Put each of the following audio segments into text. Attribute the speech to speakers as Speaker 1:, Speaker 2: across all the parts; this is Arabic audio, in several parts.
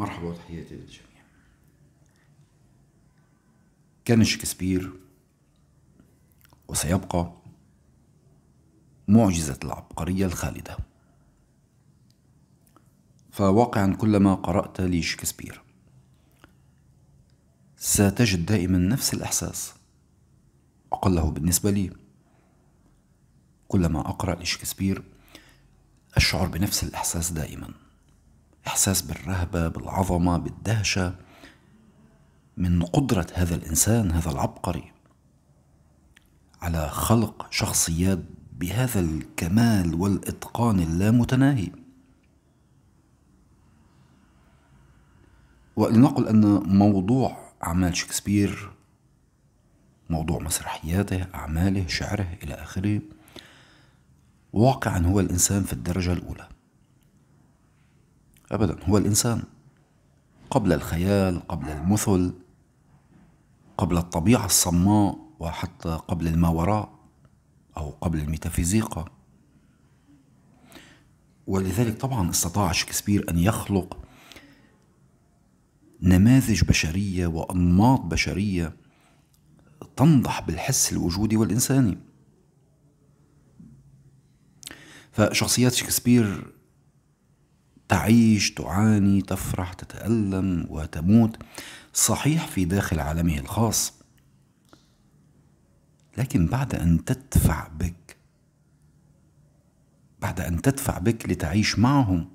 Speaker 1: مرحبا وتحياتي للجميع كان شكسبير وسيبقى معجزة العبقرية الخالدة فواقعا كلما قرأت لشكسبير ستجد دائما نفس الإحساس أقله بالنسبة لي كلما أقرأ لشكسبير أشعر بنفس الإحساس دائما إحساس بالرهبة بالعظمة بالدهشة من قدرة هذا الإنسان هذا العبقري على خلق شخصيات بهذا الكمال والإتقان اللامتناهي ولنقل أن موضوع أعمال شكسبير موضوع مسرحياته أعماله شعره إلى آخره واقعا هو الإنسان في الدرجة الأولى أبدا هو الإنسان قبل الخيال قبل المثل قبل الطبيعة الصماء وحتى قبل الماوراء أو قبل الميتافيزيقا ولذلك طبعا استطاع شكسبير أن يخلق نماذج بشرية وأنماط بشرية تنضح بالحس الوجودي والإنساني فشخصيات شكسبير تعيش تعاني تفرح تتألم وتموت صحيح في داخل عالمه الخاص لكن بعد أن تدفع بك بعد أن تدفع بك لتعيش معهم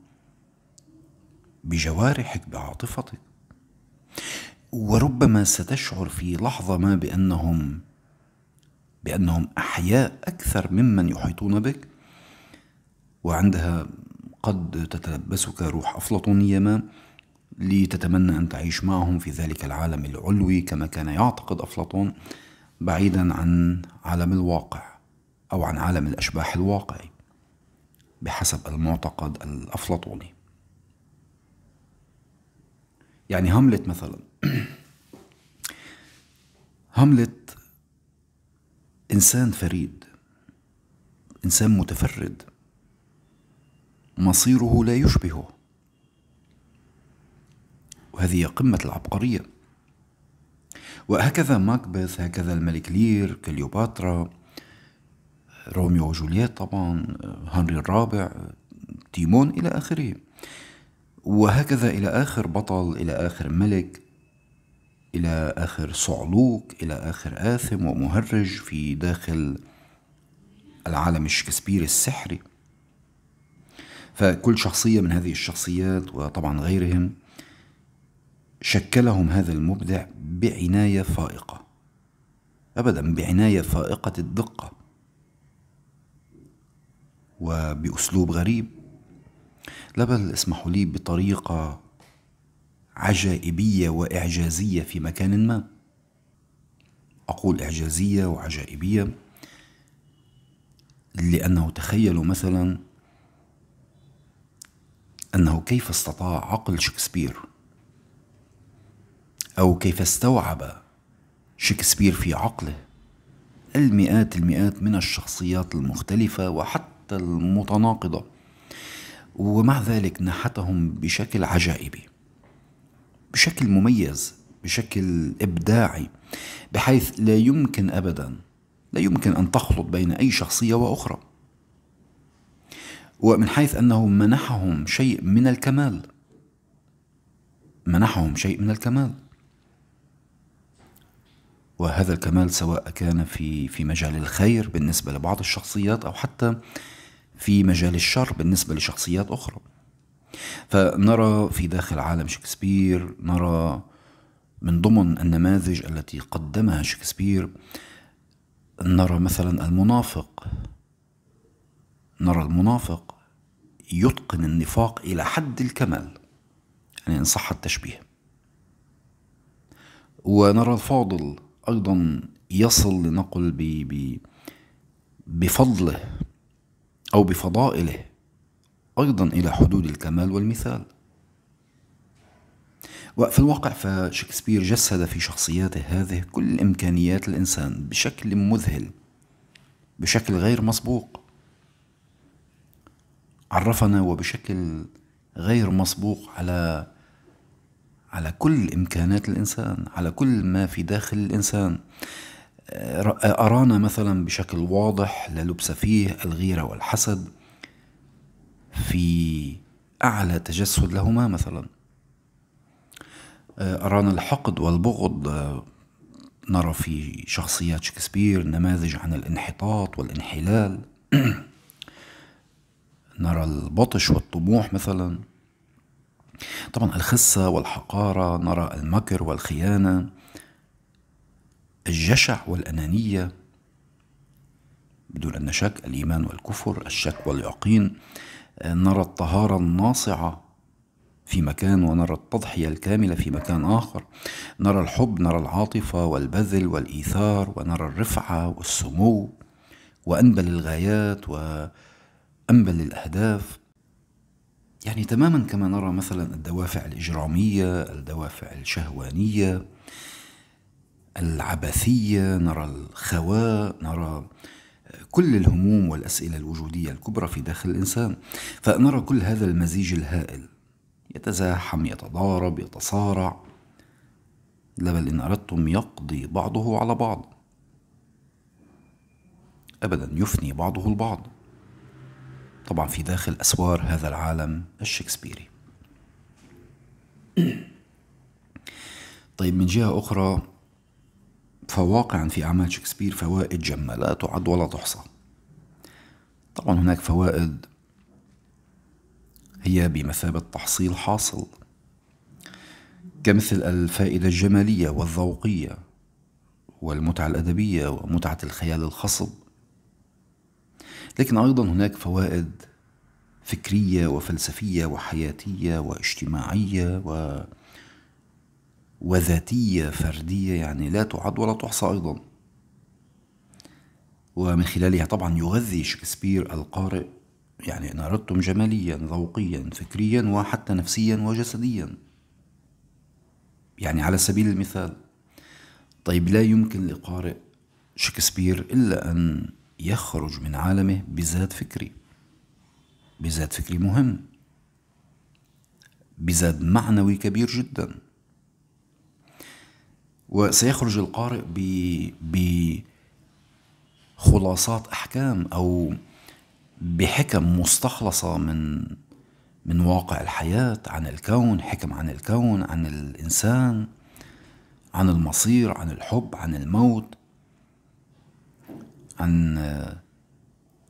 Speaker 1: بجوارحك بعاطفتك وربما ستشعر في لحظة ما بأنهم بأنهم أحياء أكثر ممن يحيطون بك وعندها قد تتلبسك روح أفلاطونية ما لتتمنى أن تعيش معهم في ذلك العالم العلوي كما كان يعتقد أفلاطون بعيدا عن عالم الواقع أو عن عالم الأشباح الواقعي بحسب المعتقد الأفلاطوني يعني هاملت مثلا هاملت إنسان فريد إنسان متفرد مصيره لا يشبهه وهذه قمة العبقرية وهكذا ماكبث هكذا الملك لير كليوباترا روميو وجولييت طبعا هنري الرابع تيمون إلى آخره وهكذا إلى آخر بطل إلى آخر ملك إلى آخر صعلوك إلى آخر آثم ومهرج في داخل العالم الشكسبيري السحري فكل شخصية من هذه الشخصيات وطبعا غيرهم شكلهم هذا المبدع بعناية فائقة أبدا بعناية فائقة الدقة وبأسلوب غريب لا بل اسمحوا لي بطريقة عجائبية وإعجازية في مكان ما أقول إعجازية وعجائبية لأنه تخيلوا مثلا أنه كيف استطاع عقل شكسبير أو كيف استوعب شكسبير في عقله المئات المئات من الشخصيات المختلفة وحتى المتناقضة ومع ذلك نحتهم بشكل عجائبي بشكل مميز بشكل إبداعي بحيث لا يمكن أبدا لا يمكن أن تخلط بين أي شخصية وأخرى ومن حيث أنه منحهم شيء من الكمال منحهم شيء من الكمال وهذا الكمال سواء كان في في مجال الخير بالنسبة لبعض الشخصيات أو حتى في مجال الشر بالنسبة لشخصيات أخرى فنرى في داخل عالم شكسبير نرى من ضمن النماذج التي قدمها شكسبير نرى مثلا المنافق نرى المنافق يتقن النفاق إلى حد الكمال يعني إن صح التشبيه ونرى الفاضل أيضا يصل لنقل ب ب بفضله أو بفضائله أيضا إلى حدود الكمال والمثال وفي الواقع فشكسبير جسد في شخصياته هذه كل إمكانيات الإنسان بشكل مذهل بشكل غير مسبوق عرفنا وبشكل غير مسبوق على على كل إمكانات الإنسان على كل ما في داخل الإنسان آه، آه، أرانا مثلا بشكل واضح للبس فيه الغيرة والحسد في أعلى تجسد لهما مثلا آه، أرانا الحقد والبغض نرى في شخصيات شكسبير نماذج عن الانحطاط والانحلال نرى البطش والطموح مثلا طبعا الخسة والحقارة نرى المكر والخيانة الجشع والأنانية بدون أن شك الإيمان والكفر الشك واليقين آه، نرى الطهارة الناصعة في مكان ونرى التضحية الكاملة في مكان آخر نرى الحب نرى العاطفة والبذل والإيثار ونرى الرفعة والسمو وأنبل الغايات و أنبل الأهداف يعني تماما كما نرى مثلا الدوافع الإجرامية الدوافع الشهوانية العبثية نرى الخواء نرى كل الهموم والأسئلة الوجودية الكبرى في داخل الإنسان فنرى كل هذا المزيج الهائل يتزاحم يتضارب يتصارع لا بل إن أردتم يقضي بعضه على بعض أبدا يفني بعضه البعض طبعا في داخل أسوار هذا العالم الشكسبيري طيب من جهة أخرى فواقعا في أعمال شكسبير فوائد جمة لا تعد ولا تحصى طبعا هناك فوائد هي بمثابة تحصيل حاصل كمثل الفائدة الجمالية والذوقية والمتعة الأدبية ومتعة الخيال الخصب لكن ايضا هناك فوائد فكريه وفلسفيه وحياتيه واجتماعيه و وذاتيه فرديه يعني لا تعد ولا تحصى ايضا ومن خلالها طبعا يغذي شكسبير القارئ يعني إن أردتم جماليا ذوقيا فكريا وحتى نفسيا وجسديا يعني على سبيل المثال طيب لا يمكن لقارئ شكسبير إلا أن يخرج من عالمه بزاد فكري بزاد فكري مهم بزاد معنوي كبير جدا وسيخرج القارئ بخلاصات أحكام أو بحكم مستخلصة من من واقع الحياة عن الكون حكم عن الكون عن الإنسان عن المصير عن الحب عن الموت عن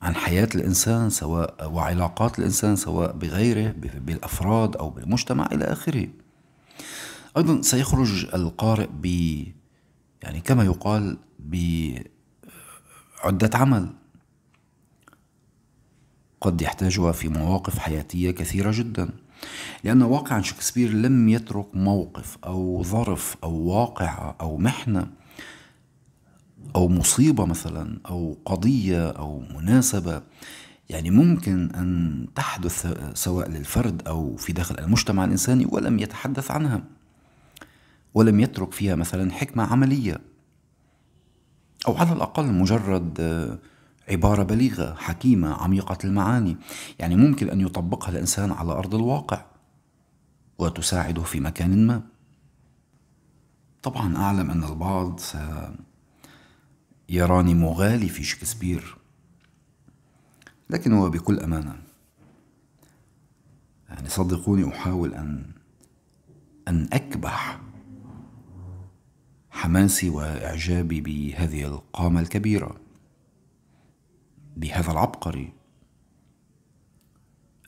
Speaker 1: عن حياة الإنسان سواء وعلاقات الإنسان سواء بغيره بالأفراد أو بالمجتمع إلى آخره أيضا سيخرج القارئ ب يعني كما يقال بعدة عمل قد يحتاجها في مواقف حياتية كثيرة جدا لأن واقعا شكسبير لم يترك موقف أو ظرف أو واقعة أو محنة أو مصيبة مثلا أو قضية أو مناسبة يعني ممكن أن تحدث سواء للفرد أو في داخل المجتمع الإنساني ولم يتحدث عنها ولم يترك فيها مثلا حكمة عملية أو على الأقل مجرد عبارة بليغة حكيمة عميقة المعاني يعني ممكن أن يطبقها الإنسان على أرض الواقع وتساعده في مكان ما طبعا أعلم أن البعض يراني مغالي في شكسبير لكن هو بكل أمانة يعني صدقوني أحاول أن أن أكبح حماسي وإعجابي بهذه القامة الكبيرة بهذا العبقري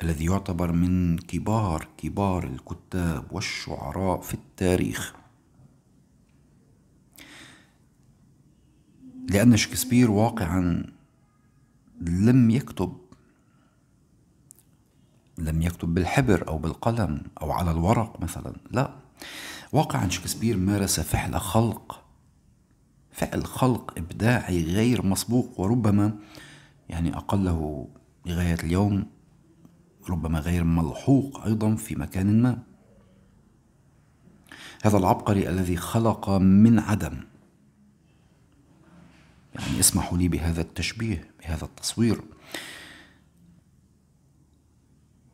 Speaker 1: الذي يعتبر من كبار كبار الكتاب والشعراء في التاريخ لأن شكسبير واقعا لم يكتب لم يكتب بالحبر أو بالقلم أو على الورق مثلا لا واقعا شكسبير مارس فعل خلق فعل خلق إبداعي غير مسبوق وربما يعني أقله لغاية اليوم ربما غير ملحوق أيضا في مكان ما هذا العبقري الذي خلق من عدم يعني اسمحوا لي بهذا التشبيه بهذا التصوير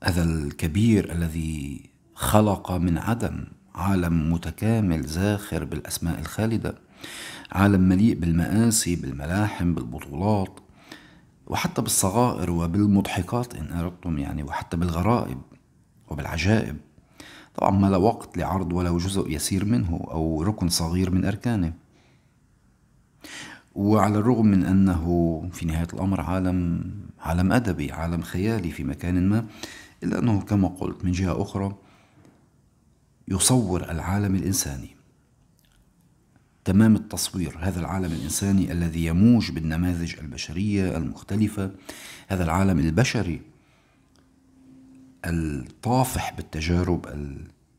Speaker 1: هذا الكبير الذي خلق من عدم عالم متكامل زاخر بالاسماء الخالده عالم مليء بالمآسي بالملاحم بالبطولات وحتى بالصغائر وبالمضحكات ان اردتم يعني وحتى بالغرائب وبالعجائب طبعا ما لا وقت لعرض ولو جزء يسير منه او ركن صغير من اركانه وعلى الرغم من أنه في نهاية الأمر عالم عالم أدبي عالم خيالي في مكان ما إلا أنه كما قلت من جهة أخرى يصور العالم الإنساني تمام التصوير هذا العالم الإنساني الذي يموج بالنماذج البشرية المختلفة هذا العالم البشري الطافح بالتجارب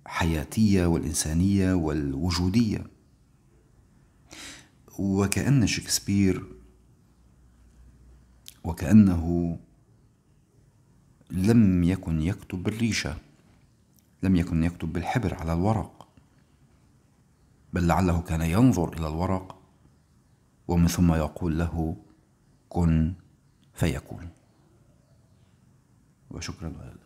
Speaker 1: الحياتية والإنسانية والوجودية وكأن شكسبير وكأنه لم يكن يكتب بالريشة لم يكن يكتب بالحبر على الورق بل لعله كان ينظر إلى الورق ومن ثم يقول له كن فيكون وشكرا